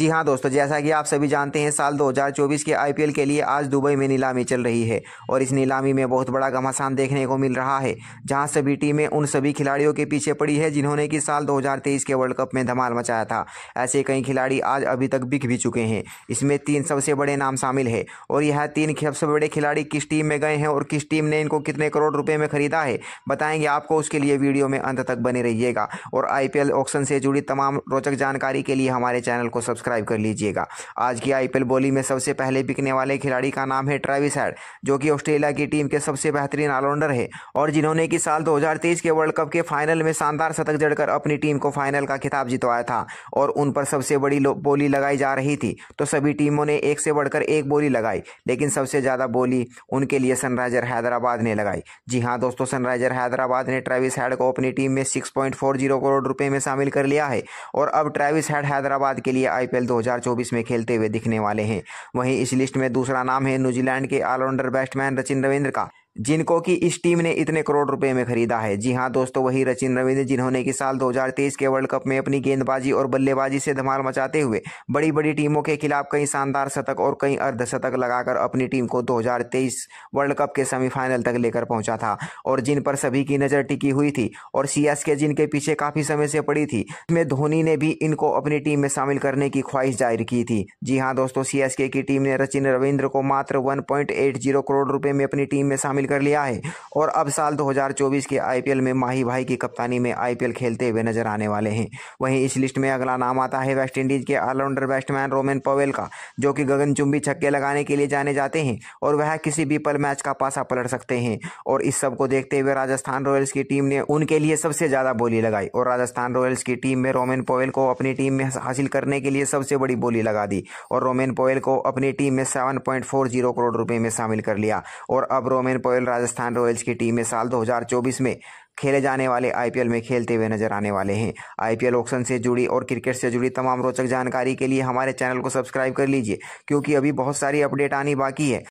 जी हाँ दोस्तों जैसा कि आप सभी जानते हैं साल 2024 के आईपीएल के लिए आज दुबई में नीलामी चल रही है और इस नीलामी में बहुत बड़ा घमासान देखने को मिल रहा है जहाँ सभी टीमें उन सभी खिलाड़ियों के पीछे पड़ी है जिन्होंने कि साल 2023 के वर्ल्ड कप में धमाल मचाया था ऐसे कई खिलाड़ी आज अभी तक बिक भी चुके हैं इसमें तीन सबसे बड़े नाम शामिल है और यह तीन सबसे बड़े खिलाड़ी किस टीम में गए हैं और किस टीम ने इनको कितने करोड़ रुपये में खरीदा है बताएंगे आपको उसके लिए वीडियो में अंत तक बने रहिएगा और आईपीएल ऑक्शन से जुड़ी तमाम रोचक जानकारी के लिए हमारे चैनल को सब्सक्राइब सब्सक्राइब कर लीजिएगा आज की आईपीएल बोली में सबसे पहले बिकने वाले खिलाड़ी का नाम है ट्रेविस हेड जो कि ऑस्ट्रेलिया की टीम के सबसे बेहतरीन ऑलराउंडर है और जिन्होंने कि साल 2023 के वर्ल्ड कप के फाइनल में शानदार शतक जड़कर अपनी टीम को फाइनल का खिताब जितवाया था और उन पर सबसे बड़ी बोली लगाई जा रही थी तो सभी टीमों ने एक से बढ़कर एक बोली लगाई लेकिन सबसे ज़्यादा बोली उनके लिए सनराइजर हैदराबाद ने लगाई जी हाँ दोस्तों सनराइजर हैदराबाद ने ट्रेविस हेड को अपनी टीम में सिक्स करोड़ रुपये में शामिल कर लिया है और अब ट्रेविस हेड हैदराबाद के लिए आई आईपीएल 2024 में खेलते हुए दिखने वाले हैं वहीं इस लिस्ट में दूसरा नाम है न्यूजीलैंड के ऑलराउंडर बैट्समैन रचिन रविंद्र का जिनको कि इस टीम ने इतने करोड़ रुपए में खरीदा है जी हाँ दोस्तों वही रचिन रविंद्र जिन्होंने कि साल 2023 के वर्ल्ड कप में अपनी गेंदबाजी और बल्लेबाजी से धमाल मचाते हुए बड़ी बड़ी टीमों के खिलाफ कई शानदार शतक और कई अर्धशतक लगाकर अपनी टीम को 2023 वर्ल्ड कप के सेमीफाइनल तक लेकर पहुंचा था और जिन पर सभी की नज़र टिकी हुई थी और सी के जिनके पीछे काफ़ी समय से पड़ी थी इसमें धोनी ने भी इनको अपनी टीम में शामिल करने की ख्वाहिश जाहिर की थी जी हाँ दोस्तों सी की टीम ने रचिन रविंद्र को मात्र वन करोड़ रुपये में अपनी टीम में शामिल शामिल कर लिया है और अब साल 2024 के आईपीएल में माही भाई की कप्तानी में आईपीएल खेलते हुए नजर आने वाले हैं वहीं इस लिस्ट में अगला नाम आता है वेस्टइंडीज के ऑलराउंडर बैट्समैन रोमेन पवेल का जो कि गगनचुंबी छक्के लगाने के लिए जाने जाते हैं और वह किसी भी पल मैच का पासा पलट सकते हैं और इस सब को देखते हुए राजस्थान रॉयल्स की टीम ने उनके लिए सबसे ज़्यादा बोली लगाई और राजस्थान रॉयल्स की टीम में रोमेन पोवेल को अपनी टीम में हासिल करने के लिए सबसे बड़ी बोली लगा दी और रोमेन पोवेल को अपनी टीम में seven point four zero crore रुपए में शामिल कर लिया और अब रोमेन पोवेल गोयल राजस्थान रॉयल्स की टीम में साल 2024 में खेले जाने वाले आईपीएल में खेलते हुए नजर आने वाले हैं आईपीएल ऑक्शन से जुड़ी और क्रिकेट से जुड़ी तमाम रोचक जानकारी के लिए हमारे चैनल को सब्सक्राइब कर लीजिए क्योंकि अभी बहुत सारी अपडेट आनी बाकी है